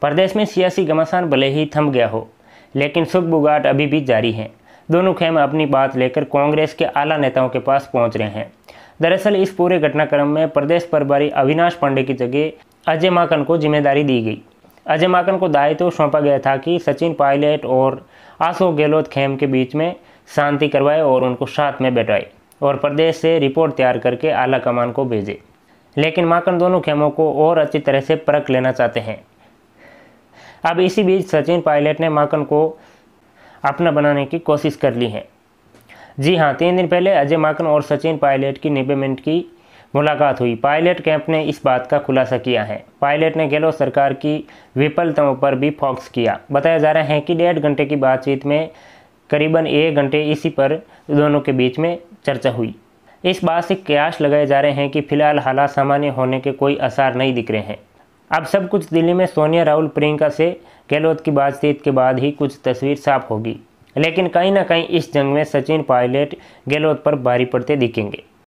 प्रदेश में सियासी घमासान भले ही थम गया हो लेकिन सुख बुगाट अभी भी जारी है दोनों खेम अपनी बात लेकर कांग्रेस के आला नेताओं के पास पहुंच रहे हैं दरअसल इस पूरे घटनाक्रम में प्रदेश प्रभारी अविनाश पांडे की जगह अजय माकन को जिम्मेदारी दी गई अजय माकन को दायित्व तो सौंपा गया था कि सचिन पायलट और अशोक गहलोत खेम के बीच में शांति करवाए और उनको साथ में बैठाए और प्रदेश से रिपोर्ट तैयार करके आला कमान को भेजे लेकिन माकन दोनों खेमों को और अच्छी तरह से परख लेना चाहते हैं अब इसी बीच सचिन पायलट ने माकन को अपना बनाने की कोशिश कर ली है जी हाँ तीन दिन पहले अजय माकन और सचिन पायलट की निपेमेंट की मुलाकात हुई पायलट कैंप ने इस बात का खुलासा किया है पायलट ने गहलोत सरकार की विफलताओं पर भी फोक्स किया बताया जा रहा है कि डेढ़ घंटे की बातचीत में करीबन एक घंटे इसी पर दोनों के बीच में चर्चा हुई इस बात से कयास लगाए जा रहे हैं कि फिलहाल हालात सामान्य होने के कोई आसार नहीं दिख रहे हैं अब सब कुछ दिल्ली में सोनिया राहुल प्रियंका से गहलोत की बातचीत के बाद ही कुछ तस्वीर साफ होगी लेकिन कहीं ना कहीं इस जंग में सचिन पायलट गहलोत पर भारी पड़ते दिखेंगे